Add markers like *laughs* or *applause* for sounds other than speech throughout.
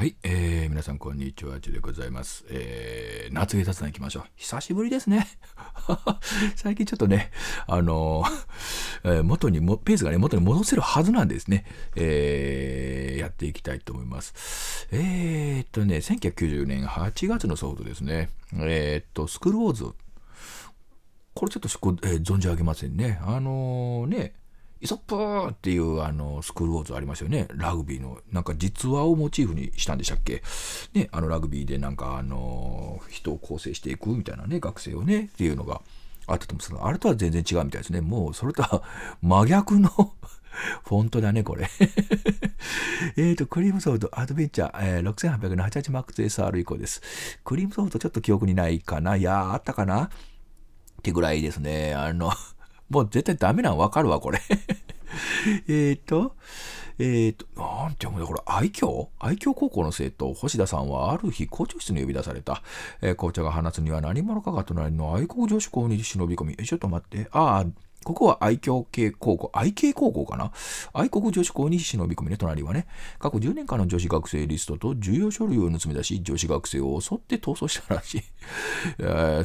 はい、えー、皆さんこんにちは、ちでございます。えー、夏毛雑談行きましょう。久しぶりですね。*laughs* 最近ちょっとね、あのー、えー、元にも、ペースがね、元に戻せるはずなんですね。えー、やっていきたいと思います。えー、っとね、1990年8月のソフトですね。えー、っと、スクローズ。これちょっと、えー、存じ上げませんね。あのー、ね、イソップーっていうあのスクールウォーズありますよね。ラグビーの、なんか実話をモチーフにしたんでしたっけね、あのラグビーでなんかあの、人を構成していくみたいなね、学生をね、っていうのがあったと思うんですけど、あれとは全然違うみたいですね。もうそれとは真逆のフォントだね、これ *laughs* えっと、クリームソフト、アドベンチャー、えー、6800の 88MAXSR 以降です。クリームソフトちょっと記憶にないかな。いやー、あったかなってぐらいですね。あのもう絶対ダメなのわかるわ、これ *laughs* えっと、えっ、と、なんて読むんだ、これ、愛嬌愛嬌高校の生徒、星田さんはある日校長室に呼び出された。えー、校長が放つには何者かが隣の愛国女子校に忍び込み、えちょっと待って、ああ、ここは愛嬌系高校、愛系高校かな愛国女子校に忍び込みの隣はね、過去10年間の女子学生リストと重要書類を盗み出し、女子学生を襲って逃走したらしい。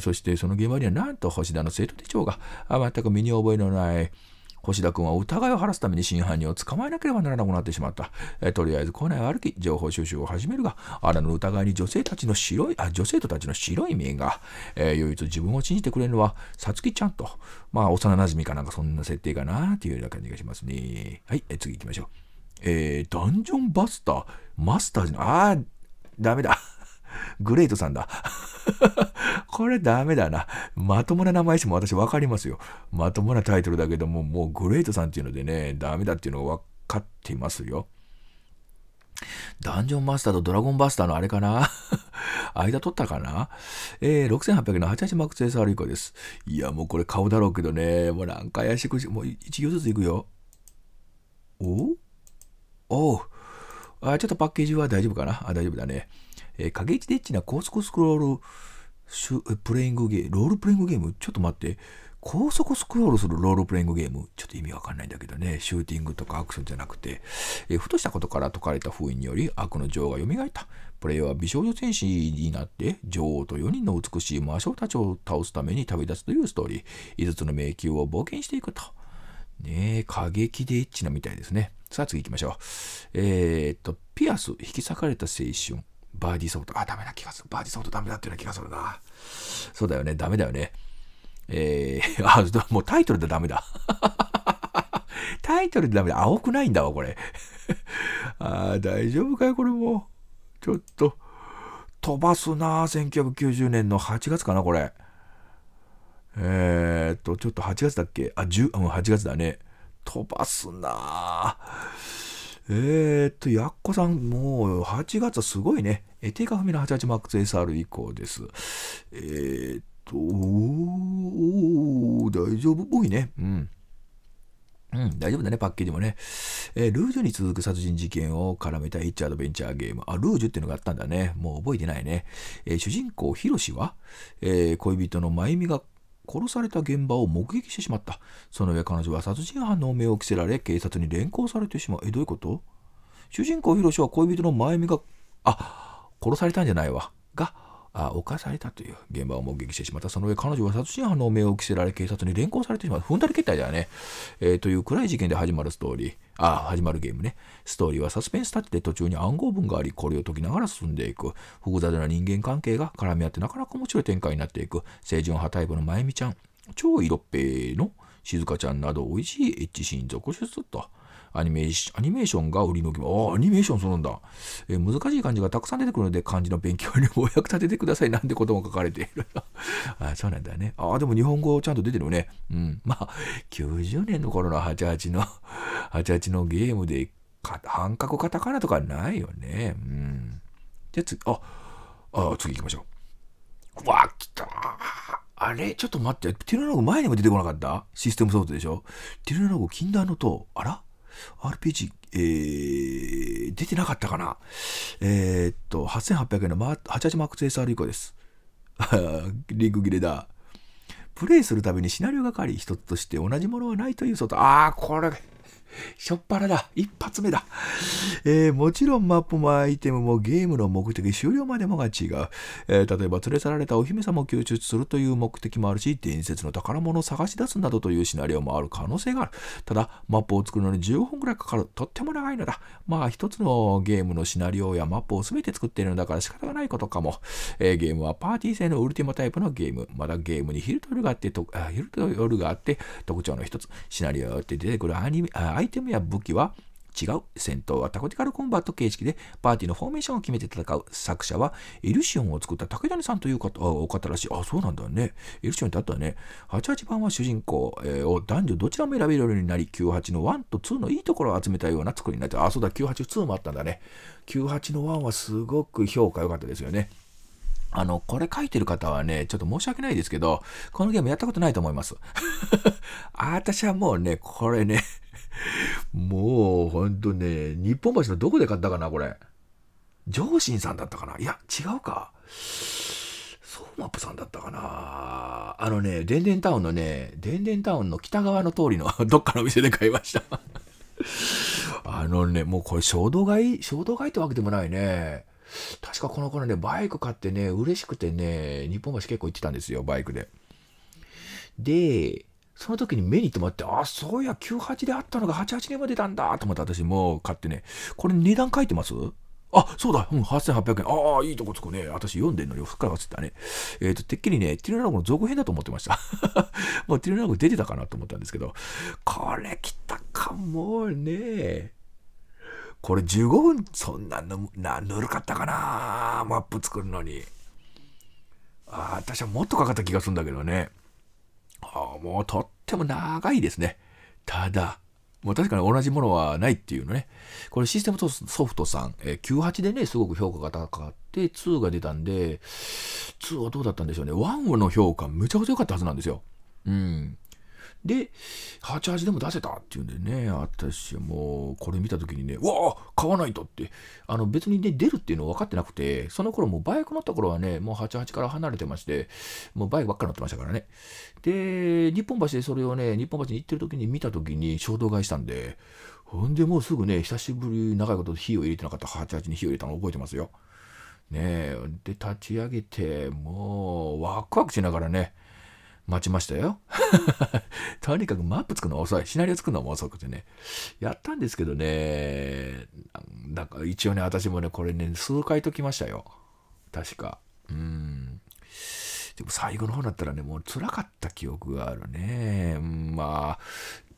*laughs* そしてその現場にはなんと星田の生徒手帳が全く身に覚えのない、星田君は疑いを晴らすために真犯人を捕まえなければならなくなってしまった。えとりあえず校内を歩き、情報収集を始めるが、あなの疑いに女性たちの白い、あ、女性とたちの白い面が、えー、唯一自分を信じてくれるのは、さつきちゃんと、まあ、幼馴染かなんかそんな設定かなというような感じがしますね。はい、え次行きましょう。えー、ダンジョンバスター、マスターズの、あー、ダメだ。グレートさんだ。*laughs* これダメだな。まともな名前しても私分かりますよ。まともなタイトルだけども、もうグレートさんっていうのでね、ダメだっていうのが分かっていますよ。ダンジョンマスターとドラゴンバスターのあれかな *laughs* 間取ったかなえー、6800の88マックス SR 以降です。いや、もうこれ顔だろうけどね。もうなんか怪しくし、もう1行ずついくよ。おおあ、ちょっとパッケージは大丈夫かなあ、大丈夫だね。えー、影一ッチな高速スクロールシュプレイングゲーロールプレイングゲームちょっと待って。高速スクロールするロールプレイングゲームちょっと意味わかんないんだけどね。シューティングとかアクションじゃなくて、えー、ふとしたことから解かれた封印により悪の女王が蘇った。プレイは美少女戦士になって女王と4人の美しい魔性たちを倒すために旅立つというストーリー。5つの迷宮を冒険していくと。ねえ、過激でエッチなみたいですね。さあ次行きましょう。えー、っと、ピアス、引き裂かれた青春。バーディーソフト、あ、ダメな気がする。バーディーソフトダメだっていうような気がするな。そうだよね、ダメだよね。えー、*laughs* あ、もうタイトルでダメだ。*laughs* タイトルでダメだ。青くないんだわ、これ。*laughs* あ大丈夫かい、これも。ちょっと、飛ばすな、1990年の8月かな、これ。えー、っと、ちょっと8月だっけあ、10、うん、8月だね。飛ばすなぁ。えー、っと、やっこさん、もう8月すごいね。え、定価不明の 88MAXSR 以降です。えー、っと、お大丈夫っぽいね。うん。うん、大丈夫だね、パッケージもね。えー、ルージュに続く殺人事件を絡めたヒッチアドベンチャーゲーム。あ、ルージュっていうのがあったんだね。もう覚えてないね。えー、主人公、ヒロシは、えー、恋人の真由美が殺された現場を目撃してしまった。その上彼女は殺人犯の目を着せられ、警察に連行されてしまう。え、どういうこと主人公ヒロシは恋人の真由美が、あ、殺されたんじゃないわ。が、あ犯されたという現場を目撃してしまった。その上、彼女は殺人犯の目を着せられ、警察に連行されてしまう。踏んだり蹴ったりだよね。えー、という暗い事件で始まるストーリー。あ、始まるゲームね。ストーリーはサスペンス立って途中に暗号文があり、これを解きながら進んでいく。複雑な人間関係が絡み合ってなかなか面白い展開になっていく。清純派タイプのまゆみちゃん。超色っぺの静香ちゃんなど美味しいエッチシーン続出と。アニメーアニメーションが売りの基本。ああ、アニメーションそうなんだ、えー、難しい漢字がたくさん出てくるので、漢字の勉強にお役立ててくださいなんてことも書かれている。*laughs* あそうなんだね。ああ、でも日本語ちゃんと出てるね。うん。*laughs* まあ、90年の頃の88の88 *laughs* のゲームで、半角カタカナとかないよね。うん。じゃあ次、あ、あ次行きましょう。わ来たあれちょっと待って。ティルノグ前にも出てこなかったシステムソフトでしょティルノグ禁断の塔。あら RPG、えー、出てなかったかなえー、っと、8800円の8 8マ a クス s r 以降です。*laughs* リンク切れだ。プレイするたびにシナリオ係一つとして同じものはないという外。ああ、これ。しょっぱらだ。一発目だ。えー、もちろんマップもアイテムもゲームの目的終了までもが違う。えー、例えば連れ去られたお姫様を救出するという目的もあるし、伝説の宝物を探し出すなどというシナリオもある可能性がある。ただ、マップを作るのに15分くらいかかる。とっても長いのだ。まあ、一つのゲームのシナリオやマップを全て作っているのだから仕方がないことかも。えー、ゲームはパーティー制のウルティマタイプのゲーム。まだゲームに昼と夜があって、と昼と夜があって特徴の一つ。シナリオって出てくるアニメ、アイイテムや武器は違う戦闘はタコティカルコンバット形式でパーティーのフォーメーションを決めて戦う作者はエルシオンを作った竹谷さんという方お方らしい。あ、そうなんだね。エルシオンってあったね。88番は主人公、えー、を男女どちらも選べるようになり、98の1と2のいいところを集めたような作りになって、あ、そうだ、982もあったんだね。98の1はすごく評価良かったですよね。あの、これ書いてる方はね、ちょっと申し訳ないですけど、このゲームやったことないと思います。*laughs* あ、私はもうね、これねもう、ほんとね、日本橋のどこで買ったかな、これ。上心さんだったかないや、違うか。ソーマップさんだったかなあのね、でんでんタウンのね、でんでんタウンの北側の通りの *laughs* どっかのお店で買いましたあのね、もうこれ衝動買い衝動買いってわけでもないね。確かこの頃ね、バイク買ってね、嬉しくてね、日本橋結構行ってたんですよ、バイクで。で、その時に目に留まって、あ、そういや、98であったのが88年まで出たんだと思って、私もう買ってね、これ値段書いてますあ、そうだ、うん、8800円。ああ、いいとこつくね。私読んでんのよ。ふっから忘れたね。えっ、ー、と、てっきりね、ティルナゴの続編だと思ってました。*laughs* もうティルナゴ出てたかなと思ったんですけど、これ来たかもね。これ15分、そんなぬ、な、ぬるかったかな。マップ作るのに。ああ、私はもっとかかった気がするんだけどね。もうとっても長いですね。ただ、もう確かに同じものはないっていうのね。これシステムソフトさん、え98でね、すごく評価が高くて、2が出たんで、2はどうだったんでしょうね。1の評価、むちゃくちゃ良かったはずなんですよ。うん。で、88でも出せたっていうんでね、私もう、これ見た時にね、うわあ買わないとって、あの、別にね、出るっていうの分かってなくて、その頃もうバイク乗った頃はね、もう88から離れてまして、もうバイクばっかり乗ってましたからね。で、日本橋でそれをね、日本橋に行ってる時に見た時に衝動買いしたんで、ほんでもうすぐね、久しぶり長いこと火を入れてなかった88に火を入れたの覚えてますよ。ねえ、で、立ち上げて、もう、ワクワクしながらね、待ちましたよ。*laughs* とにかくマップ作るの遅い。シナリオ作るのも遅くてね。やったんですけどね、なんか一応ね、私もね、これね、数回解きましたよ。確か。うん。でも最後の方だったらね、もう辛かった記憶があるね。まあ、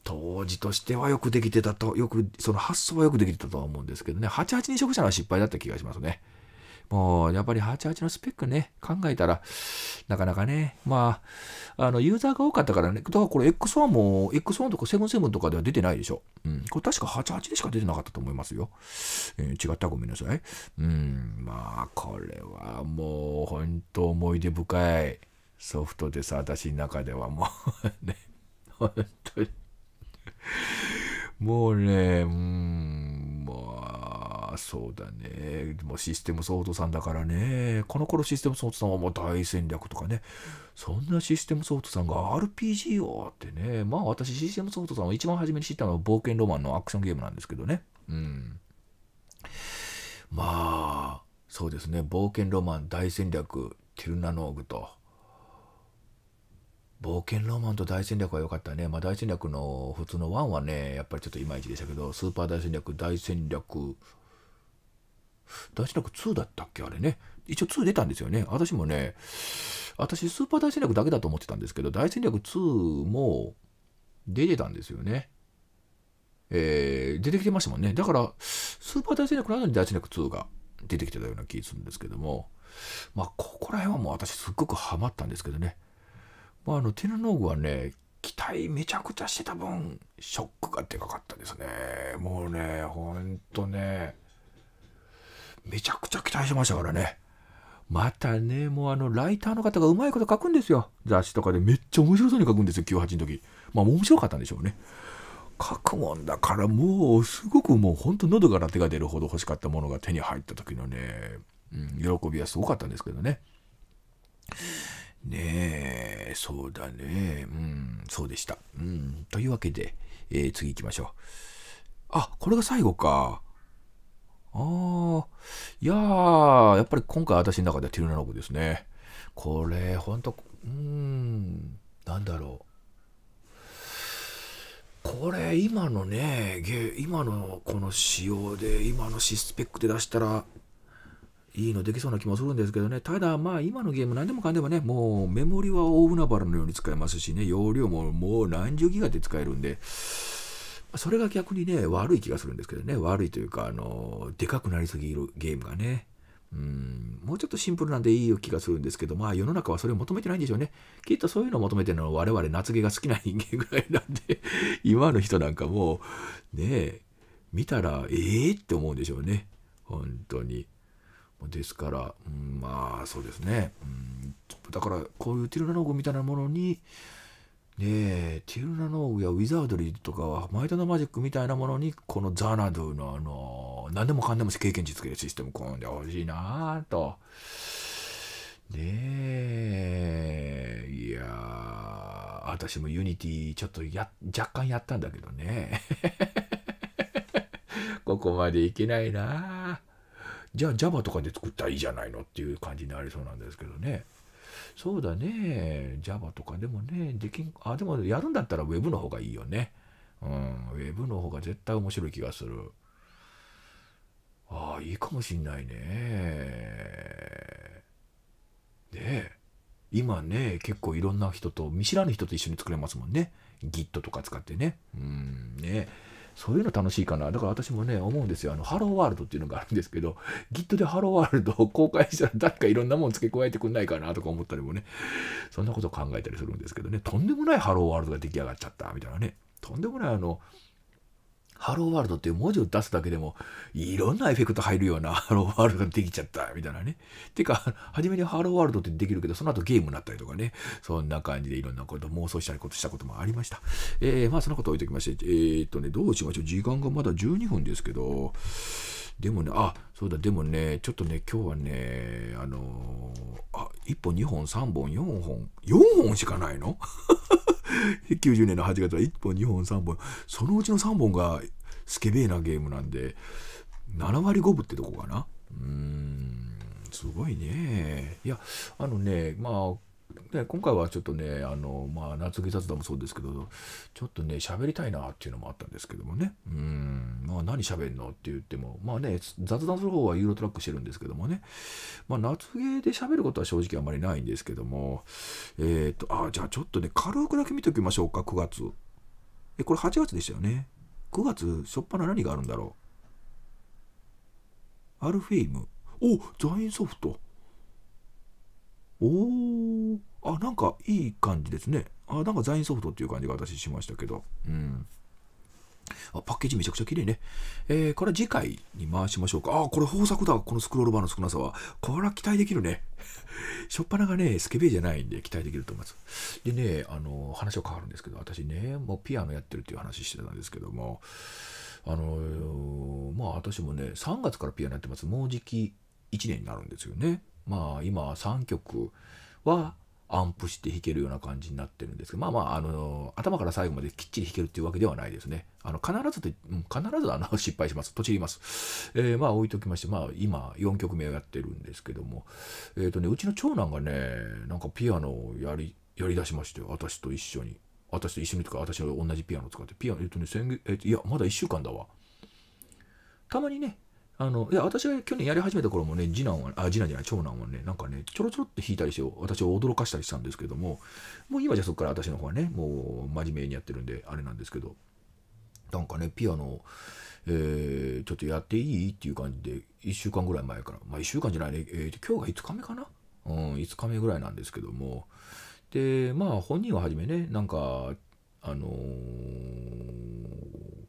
当時としてはよくできてたと、よく、その発想はよくできてたとは思うんですけどね、88 2職者のは失敗だった気がしますね。もうやっぱり88のスペックね、考えたら、なかなかね、まあ、あの、ユーザーが多かったからね、だからこれ X1 も、X1 とか77とかでは出てないでしょ。うん、これ確か88でしか出てなかったと思いますよ。えー、違ったごめんなさい。うん、まあ、これはもう、本当思い出深いソフトです、私の中ではもうね、本当にもうね、うん。そうだね。でもシステムソフトさんだからね。この頃システムソフトさんはもう大戦略とかね。そんなシステムソフトさんが RPG をってね。まあ私システムソフトさんを一番初めに知ったのは冒険ロマンのアクションゲームなんですけどね。うん。まあ、そうですね。冒険ロマン、大戦略、ティルナノーグと。冒険ロマンと大戦略は良かったね。まあ、大戦略の普通の1はね、やっぱりちょっといまいちでしたけど、スーパー大戦略、大戦略、大事なく2だったっけあれね。一応2出たんですよね。私もね、私スーパー大戦略だけだと思ってたんですけど、大戦略2も出てたんですよね。えー、出てきてましたもんね。だから、スーパー大戦略なのに大戦略2が出てきてたような気するんですけども、まあ、ここら辺はもう私すっごくハマったんですけどね。まあ、あの、テルノーグはね、期待めちゃくちゃしてた分、ショックがでかかったですね。もうね、ほんとね。めちゃくちゃ期待しましたからね。またね、もうあの、ライターの方がうまいこと書くんですよ。雑誌とかでめっちゃ面白そうに書くんですよ、98の時。まあ、面白かったんでしょうね。書くもんだからもう、すごくもう、ほんと喉から手が出るほど欲しかったものが手に入った時のね、うん、喜びはすごかったんですけどね。ねえ、そうだね。うん、そうでした。うん、というわけで、えー、次行きましょう。あ、これが最後か。ああ、いやー、やっぱり今回私の中ではティルナログですね。これ、ほんと、うーん、なんだろう。これ今のね今のこの仕様で今のシスペックで出したらいいのできそうな気もするんですけどねただまあ今のゲーム何でもかんでもねもうメモリは大船原のように使えますしね容量ももう何十ギガで使えるんでそれが逆にね、悪い気がするんですけどね、悪いというか、あの、でかくなりすぎるゲームがね。うん、もうちょっとシンプルなんでいい気がするんですけど、まあ世の中はそれを求めてないんでしょうね。きっとそういうのを求めてるのは我々夏毛が好きな人間ぐらいなんで、*laughs* 今の人なんかもう、ねえ、見たら、ええー、って思うんでしょうね。本当に。ですから、うん、まあそうですね。うん、だからこういうティルナログみたいなものに、ねえ、ティルナノーやウィザードリーとかは、マイトナマジックみたいなものに、このザナドゥのあの、何でもかんでも経験値つけるシステム組んでほしいなぁと。ねえ、いやー、私もユニティちょっとや、若干やったんだけどね。*laughs* ここまでいけないなぁ。じゃあ Java とかで作ったらいいじゃないのっていう感じになりそうなんですけどね。そうだね、Java とかでもね、できん、あ、でもやるんだったら Web の方がいいよね。うん、Web の方が絶対面白い気がする。ああ、いいかもしんないね。で、今ね、結構いろんな人と、見知らぬ人と一緒に作れますもんね。Git とか使ってね。うん、ね。そういうの楽しいかな。だから私もね、思うんですよ。あの、ハローワールドっていうのがあるんですけど、Git でハローワールド *laughs* を公開したら誰かいろんなもん付け加えてくんないかなとか思ったりもね、そんなこと考えたりするんですけどね、とんでもないハローワールドが出来上がっちゃった、みたいなね。とんでもないあの、ハローワールドっていう文字を出すだけでも、いろんなエフェクト入るような *laughs* ハローワールドができちゃった、みたいなね。てか、初めにハローワールドってできるけど、その後ゲームになったりとかね。そんな感じでいろんなこと妄想したりことしたこともありました。えー、まあそんなこと置いときまして、えー、っとね、どうしましょう。時間がまだ12分ですけど、でもね、あ、そうだ、でもね、ちょっとね、今日はね、あのー、あ、1本、2本、3本、4本、4本しかないの90 *laughs* 年の8月は1本、2本、3本。そのうちの3本がスケベーなゲームなんで、7割5分ってとこかな。うーん、すごいね。いや、あのね、まあ、で今回はちょっとねあの、まあ、夏木雑談もそうですけどちょっとね喋りたいなっていうのもあったんですけどもねうんまあ何喋んのって言ってもまあね雑談する方はユーロトラックしてるんですけどもねまあ夏毛で喋ることは正直あんまりないんですけどもえっ、ー、とあじゃあちょっとね軽くだけ見ておきましょうか9月えこれ8月でしたよね9月初っ端何があるんだろうアルフィームおジャインソフトおー、あ、なんかいい感じですね。あ、なんかザインソフトっていう感じが私しましたけど。うん。あパッケージめちゃくちゃ綺麗ね。えー、これ次回に回しましょうか。あ、これ豊作だ。このスクロールバーの少なさは。これは期待できるね。*laughs* しょっぱながね、スケベじゃないんで期待できると思います。でね、あの、話は変わるんですけど、私ね、もうピアノやってるっていう話してたんですけども、あの、まあ私もね、3月からピアノやってます。もうじき1年になるんですよね。まあ今3曲はアンプして弾けるような感じになってるんですけど、まあまあ、あのー、頭から最後まできっちり弾けるっていうわけではないですね。あの、必ずで、うん、必ずあの、*laughs* 失敗します。とちります。えー、まあ置いときまして、まあ今4曲目をやってるんですけども、えっ、ー、とね、うちの長男がね、なんかピアノをやり、やりだしまして私と一緒に。私と一緒にとか、私の同じピアノを使って、ピアノ、えっ、とね、先月、えっ、と、いや、まだ1週間だわ。たまにね、あの、いや、私が去年やり始めた頃もね、次男は、あ、次男じゃない、長男はね、なんかね、ちょろちょろって弾いたりして、私を驚かしたりしたんですけども、もう今じゃそこから私の方はね、もう真面目にやってるんで、あれなんですけど、なんかね、ピアノ、えー、ちょっとやっていいっていう感じで、1週間ぐらい前から、まあ1週間じゃないね、えー、今日が5日目かなうん、5日目ぐらいなんですけども、で、まあ本人は初めね、なんか、あのー、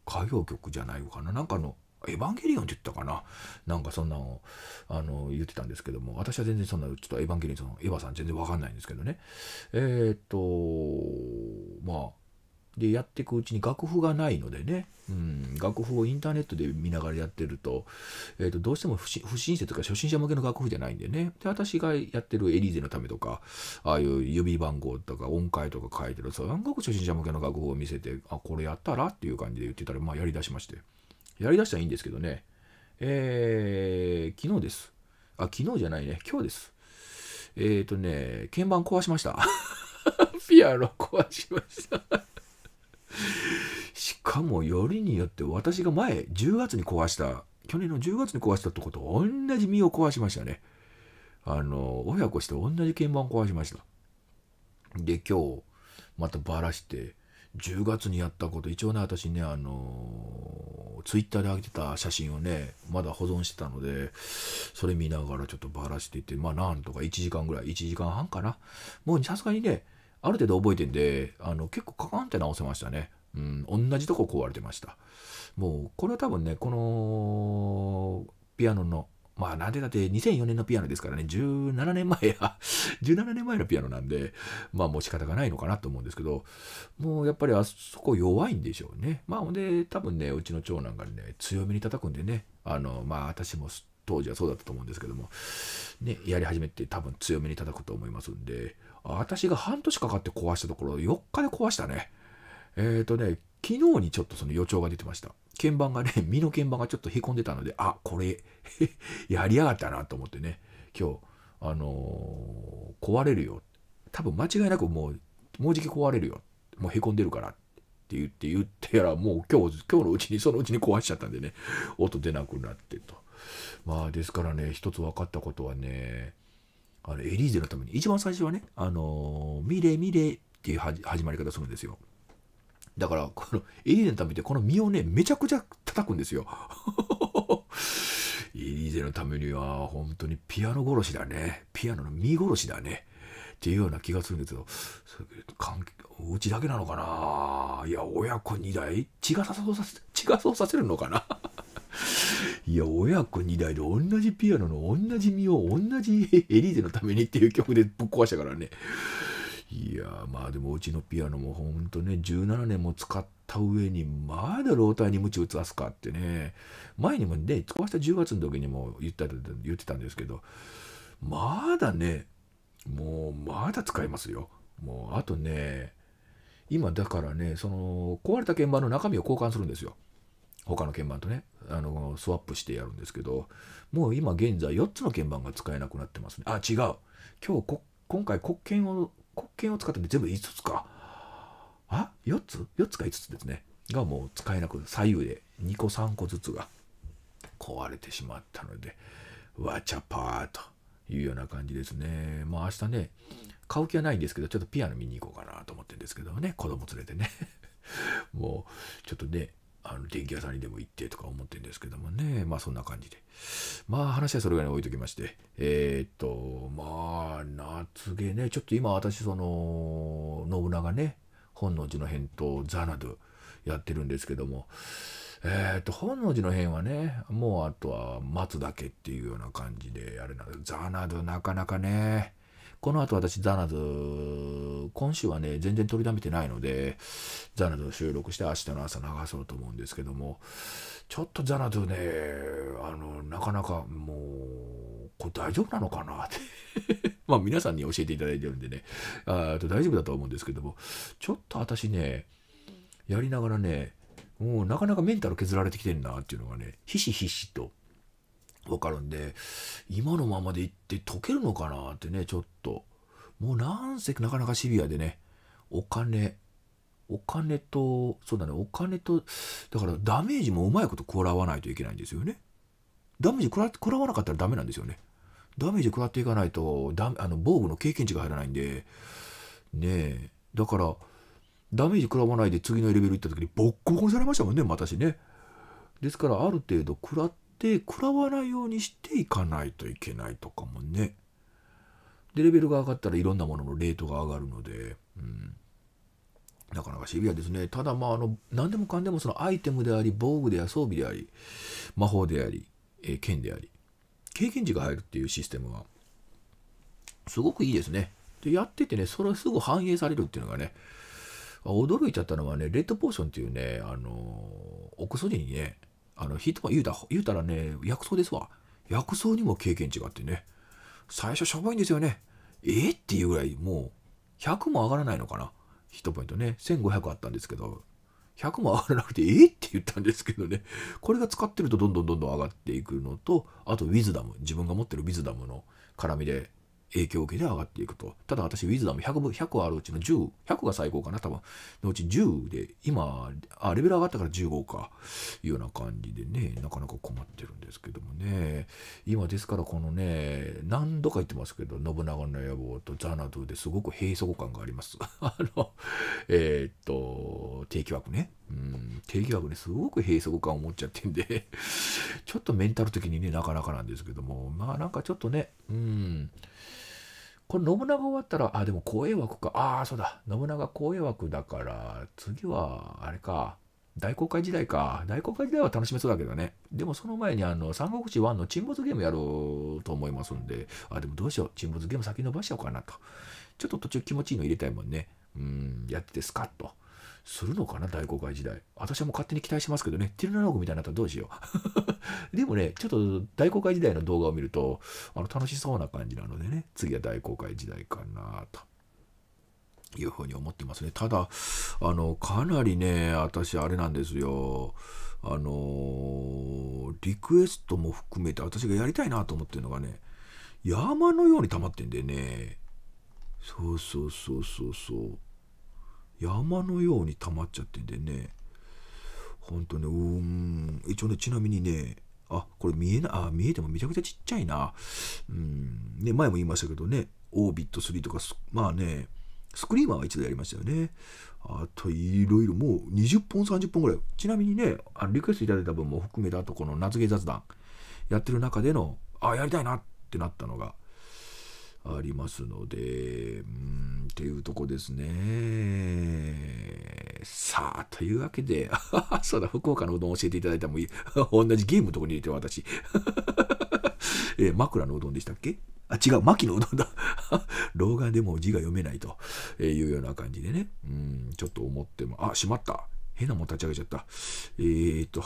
歌謡曲じゃないのかな、なんかの、エヴァンゲリオンって言ったかななんかそんなの、あの、言ってたんですけども、私は全然そんな、ちょっとエヴァンゲリオン、そのエヴァさん全然わかんないんですけどね。えー、っと、まあ、でやっていくうちに楽譜がないのでね、うん、楽譜をインターネットで見ながらやってると,、えー、とどうしても不不親切とか初心者向けの楽譜じゃないんでねで私がやってるエリーゼのためとかああいう指番号とか音階とか書いてるすごく初心者向けの楽譜を見せてあこれやったらっていう感じで言ってたらまあやりだしまして。やりだしたらいいんですけどね、えー、昨日です。あ、昨日じゃないね、今日です。えっ、ー、とね、鍵盤壊しました。*laughs* ピアノ壊しました *laughs* しかもよりによって私が前10月に壊した去年の10月に壊したとこと同じ身を壊しましたねあの親子して同じ鍵盤壊しましたで今日またバラして10月にやったこと一応ね私ねあのツイッターで上げてた写真をねまだ保存してたのでそれ見ながらちょっとばらしていてまあなんとか1時間ぐらい1時間半かなもうさすがにねある程度覚えてんであの結構カカンって直せましたねうん、同じとこ壊れてました。もう、これは多分ね、このピアノのまあなんでだって2004年のピアノですからね、17年前や、17 *laughs* 年前のピアノなんで、まあもう仕方がないのかなと思うんですけど、もうやっぱりあそこ弱いんでしょうね。まあほんで多分ね、うちの長男がね、強めに叩くんでね、あの、まあ私も当時はそうだったと思うんですけども、ね、やり始めて多分強めに叩くと思いますんで、私が半年かかって壊したところ、4日で壊したね。えっ、ー、とね、昨日にちょっとその予兆が出てました。鍵盤がね、*laughs* 身の鍵盤がちょっと凹んでたので、あ、これ *laughs* やりやがったなと思ってね、今日、あのー、壊れるよ。多分間違いなくもう、もうじき壊れるよ。もう凹んでるから。って言って言ってやら、もう今日、今日のうちに、そのうちに壊しちゃったんでね、音出なくなってと。まあ、ですからね、一つ分かったことはね、あの、エリーゼのために、一番最初はね、あのー、ミレミレっていう始まり方するんですよ。だから、このエリーゼのためってこの身をね、めちゃくちゃ叩くんですよ。*laughs* エリーゼのためには、本当にピアノ殺しだね。ピアノの身殺しだね。っていうような気がするんですけど、うちだけなのかないや、親子2代血がそうさせ、血がそうさせるのかな *laughs* いや、親子2代で同じピアノの同じ身を同じエリーゼのためにっていう曲でぶっ壊したからね。いやまあでもうちのピアノもほんとね17年も使った上にまだ老体に鞭打つあすかってね前にもね壊した10月の時にも言った言ってたんですけどまだねもうまだ使えますよもうあとね今だからねその壊れた鍵盤の中身を交換するんですよ他の鍵盤とねあのスワップしてやるんですけどもう今現在4つの鍵盤が使えなくなってますねあ違う今日今回黒鍵を黒剣を使って全部5つか。あ ?4 つ ?4 つか5つですね。がもう使えなく、左右で2個3個ずつが壊れてしまったので、わちゃぱーというような感じですね。まあ明日ね、買う気はないんですけど、ちょっとピアノ見に行こうかなと思ってるんですけどね、子供連れてね。*laughs* もう、ちょっとね、あの電気屋さんにでも行ってとか思ってるんですけどもねまあそんな感じでまあ話はそれぐらいに置いときましてえー、っとまあ夏毛ねちょっと今私その信長ね本能寺の変とザナドやってるんですけどもえー、っと本能寺の変はねもうあとは待つだけっていうような感じであれなんでザナドなかなかねこの後私、ザナズ、今週はね、全然取りだめてないので、ザナズを収録して明日の朝流そうと思うんですけども、ちょっとザナズね、あの、なかなかもう、これ大丈夫なのかなって *laughs* まあ皆さんに教えていただいてるんでね、あと大丈夫だと思うんですけども、ちょっと私ね、やりながらね、もうなかなかメンタル削られてきてんなっていうのがね、ひしひしとわかるんで、今のままでいって解けるのかなってね、ちょっと。もうなんせなかなかシビアでね、お金、お金と、そうだね、お金と、だからダメージもうまいこと食らわないといけないんですよね。ダメージ食ら食らわなかったらダメなんですよね。ダメージ食らっていかないと、ダあの防具の経験値が入らないんで、ねえ、だから、ダメージ食らわないで次のレベル行った時にボッコボコにされましたもんね、私ね。ですから、ある程度食らっって食らわないようにしていかないといけないとかもね。でレベルが上がったらいろんなもののレートが上がるので、うん、なかなかシビアですね。ただまああの何でもかんでもそのアイテムであり防具であり装備であり魔法であり、えー、剣であり経験値が入るっていうシステムはすごくいいですね。でやっててねそれはすぐ反映されるっていうのがね驚いちゃったのはねレッドポーションっていうねあのー、お薬にねあの、ひと言うた、言うたらね、薬草ですわ。薬草にも経験値があってね。最初しょぼいんですよね。えっていうぐらい、もう、100も上がらないのかな。ヒットポイントね。1500あったんですけど、100も上がらなくて、えって言ったんですけどね。これが使ってるとどんどんどんどん上がっていくのと、あと、ウィズダム。自分が持ってるウィズダムの絡みで、影響を受けて上がっていくと。ただ私、ウィズダム100 100あるうちの10、100が最高かな、多分。のうち10で、今、あ、レベル上がったから15か、いうような感じでね、なかなか困ってるんですけどもね。今ですから、このね、何度か言ってますけど、信長の野望とザナドゥですごく閉塞感があります。*laughs* あの、えー、っと、定期枠ね。うん、定義枠にすごく閉塞感を持っちゃってんで *laughs* ちょっとメンタル的にね、なかなかなんですけども、まあなんかちょっとね、うん、これ信長終わったら、あ、でも公営枠か、ああ、そうだ、信長公営枠だから、次は、あれか、大航海時代か。大航海時代は楽しめそうだけどね。でもその前にあの、三国志1の沈没ゲームやろうと思いますんで、あ、でもどうしよう。沈没ゲーム先延ばしちゃおうかなと。ちょっと途中気持ちいいの入れたいもんね。うん、やっててスカッと。するのかな大航海時代。私はもう勝手に期待しますけどね、ティルナログみたいになったらどうしよう。*laughs* でもね、ちょっと大航海時代の動画を見ると、あの楽しそうな感じなのでね、次は大航海時代かなと。いうふうに思ってますね。ただ、あの、かなりね、私、あれなんですよ。あのー、リクエストも含めて、私がやりたいなと思ってるのがね、山のように溜まってんでね。そうそうそうそうそう。山のように溜まっちゃってんでね、ほんとね、うん、一応ね、ちなみにね、あ、これ見えない、あ、見えてもめちゃくちゃちっちゃいな。うん、ね、前も言いましたけどね、オービット3とか、まあね、スクリーマーは一度やりましたよね。あと、いろいろ、もう20本、30本ぐらい。ちなみにね、あリクエストいただいた分も含めたあとこの夏芸雑談やってる中での、あ、やりたいなってなったのが、ありますので、うんっていうとこですね。さあ、というわけで、*laughs* そうだ、福岡のうどん教えていただいたもいい。*laughs* 同じゲームのとこに入れて私。*laughs* えー、枕のうどんでしたっけあ、違う、牧のうどんだ。老眼でも字が読めないというような感じでね。うん、ちょっと思っても、あ、しまった。変なもん立ち上げちゃった。えー、っと。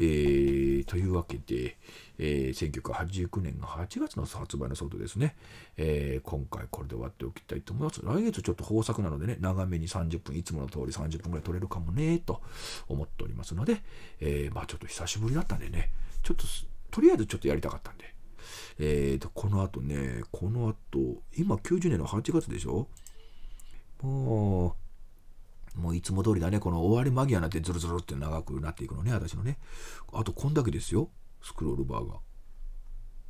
えー、というわけで、えー、1989年の8月の発売のソフトですね、えー、今回これで終わっておきたいと思います。来月ちょっと豊作なのでね、長めに30分、いつもの通り30分ぐらい取れるかもね、と思っておりますので、えー、まあちょっと久しぶりだったんでね、ちょっと、とりあえずちょっとやりたかったんで、えーと、この後ね、この後、今90年の8月でしょもう、もういつも通りだね。この終わり間際になってズルズルって長くなっていくのね、私のね。あとこんだけですよ、スクロールバーが。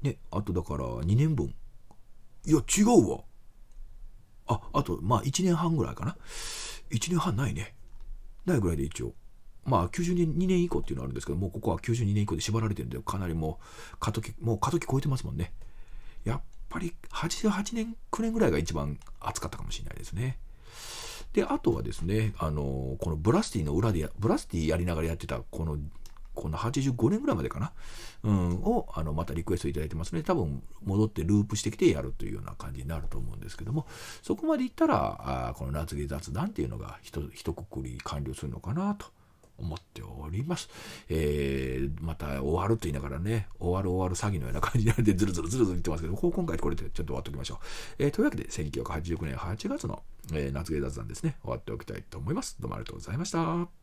ね、あとだから2年分。いや、違うわ。あ、あと、まあ1年半ぐらいかな。1年半ないね。ないぐらいで一応。まあ92年以降っていうのはあるんですけど、もうここは92年以降で縛られてるんで、かなりもう過渡期、もう過渡期超えてますもんね。やっぱり88年、9年ぐらいが一番暑かったかもしれないですね。で、あとはですね、あの、このブラスティの裏で、ブラスティやりながらやってた、この、この85年ぐらいまでかな、うん、を、あの、またリクエストいただいてますので、多分、戻ってループしてきてやるというような感じになると思うんですけども、そこまでいったら、あこの夏毛雑談っていうのが一、一括り完了するのかなと思っております。えー、また終わると言いながらね、終わる終わる詐欺のような感じになるで、ずるずるずるずる言ってますけど、こう今回これでちょっと終わっておきましょう。えー、というわけで、1989年8月の、えー、夏芸雑談ですね、終わっておきたいと思います。どうもありがとうございました。